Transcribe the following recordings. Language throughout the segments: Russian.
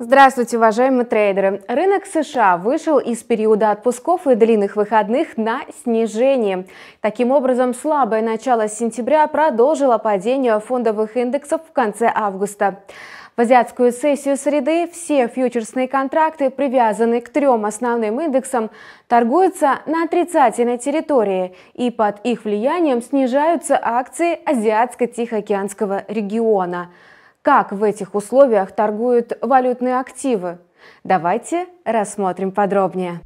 Здравствуйте, уважаемые трейдеры! Рынок США вышел из периода отпусков и длинных выходных на снижение. Таким образом, слабое начало сентября продолжило падение фондовых индексов в конце августа. В азиатскую сессию среды все фьючерсные контракты, привязанные к трем основным индексам, торгуются на отрицательной территории, и под их влиянием снижаются акции Азиатско-Тихоокеанского региона – как в этих условиях торгуют валютные активы? Давайте рассмотрим подробнее.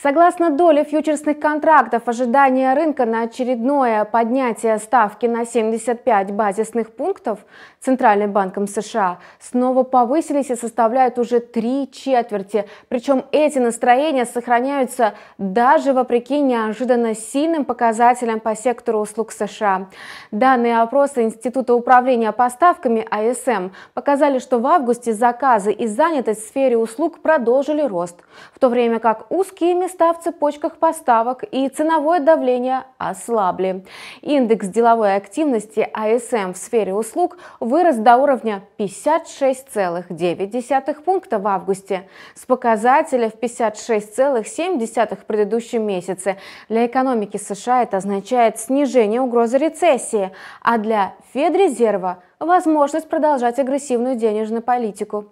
Согласно доле фьючерсных контрактов, ожидания рынка на очередное поднятие ставки на 75 базисных пунктов Центральным банком США снова повысились и составляют уже три четверти. Причем эти настроения сохраняются даже вопреки неожиданно сильным показателям по сектору услуг США. Данные опроса Института управления поставками АСМ показали, что в августе заказы и занятость в сфере услуг продолжили рост, в то время как узкие места места в цепочках поставок и ценовое давление ослабли. Индекс деловой активности АСМ в сфере услуг вырос до уровня 56,9 пункта в августе с показателя в 56,7 в предыдущем месяце. Для экономики США это означает снижение угрозы рецессии, а для Федрезерва – возможность продолжать агрессивную денежную политику.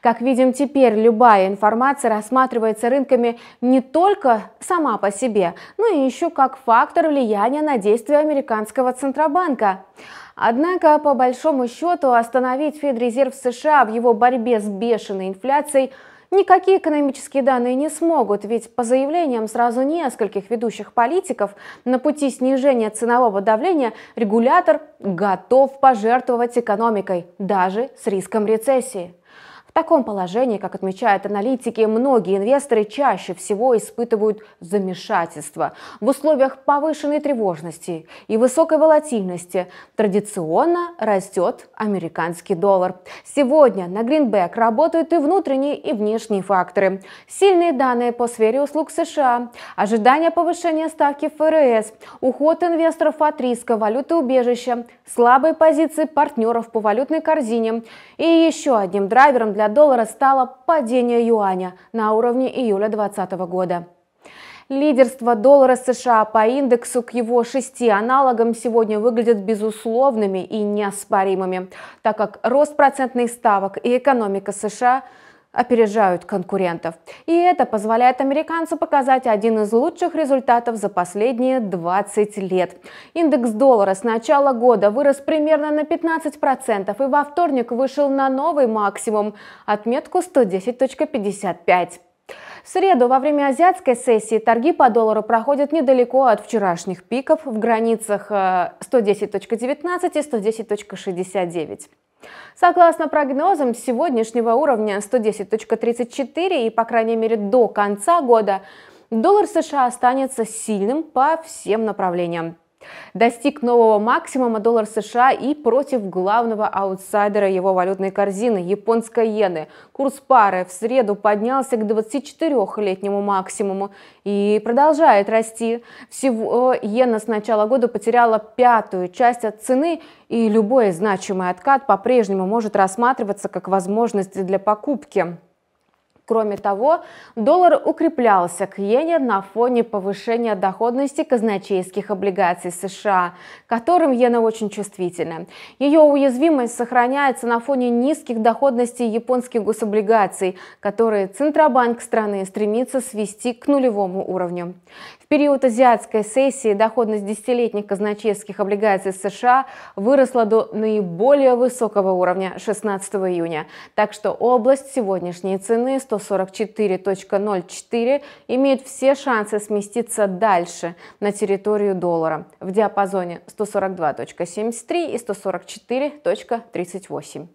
Как видим теперь, любая информация рассматривается рынками не только сама по себе, но и еще как фактор влияния на действия американского Центробанка. Однако, по большому счету, остановить Федрезерв США в его борьбе с бешеной инфляцией – Никакие экономические данные не смогут, ведь по заявлениям сразу нескольких ведущих политиков на пути снижения ценового давления регулятор готов пожертвовать экономикой, даже с риском рецессии. В таком положении, как отмечают аналитики, многие инвесторы чаще всего испытывают замешательство. В условиях повышенной тревожности и высокой волатильности традиционно растет американский доллар. Сегодня на Гринбэк работают и внутренние, и внешние факторы. Сильные данные по сфере услуг США, ожидания повышения ставки ФРС, уход инвесторов от риска валюты убежища, слабые позиции партнеров по валютной корзине. И еще одним драйвером для для доллара стало падение юаня на уровне июля 2020 года. Лидерство доллара США по индексу к его шести аналогам сегодня выглядит безусловными и неоспоримыми, так как рост процентных ставок и экономика США – опережают конкурентов. И это позволяет американцу показать один из лучших результатов за последние 20 лет. Индекс доллара с начала года вырос примерно на 15% и во вторник вышел на новый максимум – отметку 110.55. В среду во время азиатской сессии торги по доллару проходят недалеко от вчерашних пиков в границах 110.19 э, и 110.69. Согласно прогнозам, сегодняшнего уровня 110.34 и, по крайней мере, до конца года доллар США останется сильным по всем направлениям достиг нового максимума доллар США и против главного аутсайдера его валютной корзины – японской иены. Курс пары в среду поднялся к 24-летнему максимуму и продолжает расти. Всего э, иена с начала года потеряла пятую часть от цены, и любой значимый откат по-прежнему может рассматриваться как возможность для покупки. Кроме того, доллар укреплялся к иене на фоне повышения доходности казначейских облигаций США, которым иена очень чувствительна. Ее уязвимость сохраняется на фоне низких доходностей японских гособлигаций, которые Центробанк страны стремится свести к нулевому уровню. В период азиатской сессии доходность десятилетних казначейских облигаций США выросла до наиболее высокого уровня 16 июня, так что область сегодняшней цены 100. 144.04 имеют все шансы сместиться дальше на территорию доллара в диапазоне 142.73 и 144.38.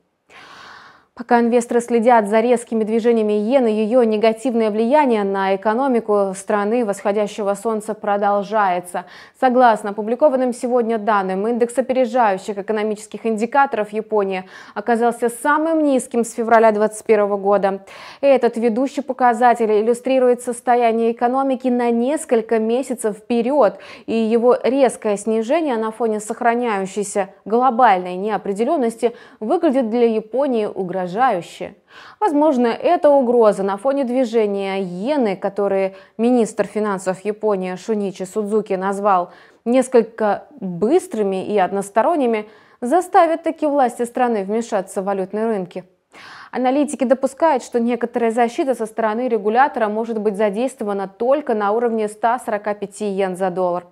Пока инвесторы следят за резкими движениями иены, ее негативное влияние на экономику страны восходящего солнца продолжается. Согласно опубликованным сегодня данным, индекс опережающих экономических индикаторов Японии оказался самым низким с февраля 2021 года. Этот ведущий показатель иллюстрирует состояние экономики на несколько месяцев вперед и его резкое снижение на фоне сохраняющейся глобальной неопределенности выглядит для Японии угрожающим угрожающе. Возможно, эта угроза на фоне движения иены, которые министр финансов Японии Шуничи Судзуки назвал несколько быстрыми и односторонними, заставит такие власти страны вмешаться в валютные рынки. Аналитики допускают, что некоторая защита со стороны регулятора может быть задействована только на уровне 145 йен за доллар.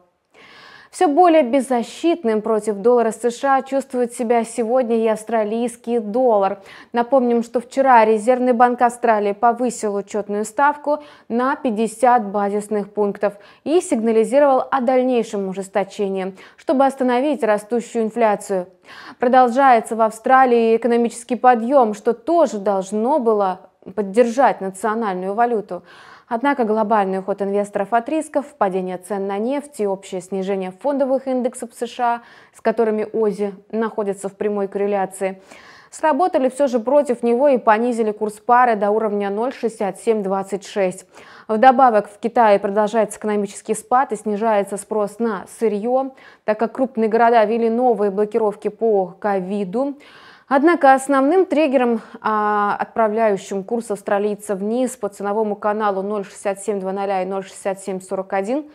Все более беззащитным против доллара США чувствует себя сегодня и австралийский доллар. Напомним, что вчера Резервный банк Австралии повысил учетную ставку на 50 базисных пунктов и сигнализировал о дальнейшем ужесточении, чтобы остановить растущую инфляцию. Продолжается в Австралии экономический подъем, что тоже должно было поддержать национальную валюту. Однако глобальный уход инвесторов от рисков, падение цен на нефть и общее снижение фондовых индексов США, с которыми ОЗИ находится в прямой корреляции, сработали все же против него и понизили курс пары до уровня 0,6726. Вдобавок в Китае продолжается экономический спад и снижается спрос на сырье, так как крупные города ввели новые блокировки по ковиду. Однако основным триггером, а, отправляющим курс австралийца вниз по ценовому каналу 06700 и 06741,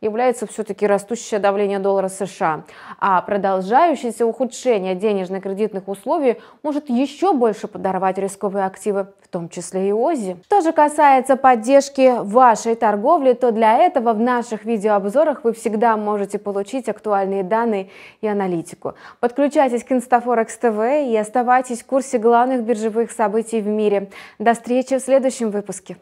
является все-таки растущее давление доллара США, а продолжающееся ухудшение денежно-кредитных условий может еще больше подорвать рисковые активы, в том числе и ОЗИ. Что же касается поддержки вашей торговли, то для этого в наших видеообзорах вы всегда можете получить актуальные данные и аналитику. Подключайтесь к Инстафорекс ТВ и оставайтесь в курсе главных биржевых событий в мире. До встречи в следующем выпуске.